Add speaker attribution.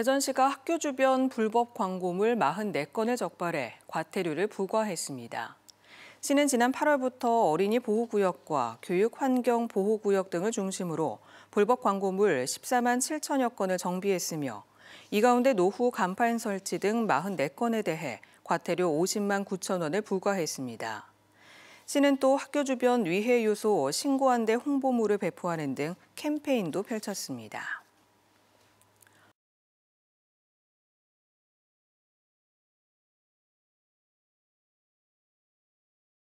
Speaker 1: 대전시가 학교 주변 불법 광고물 44건을 적발해 과태료를 부과했습니다. 시는 지난 8월부터 어린이 보호구역과 교육환경보호구역 등을 중심으로 불법 광고물 14만 7천여 건을 정비했으며 이 가운데 노후 간판 설치 등 44건에 대해 과태료 50만 9천 원을 부과했습니다. 시는 또 학교 주변 위해 요소 신고한 데 홍보물을 배포하는 등 캠페인도 펼쳤습니다.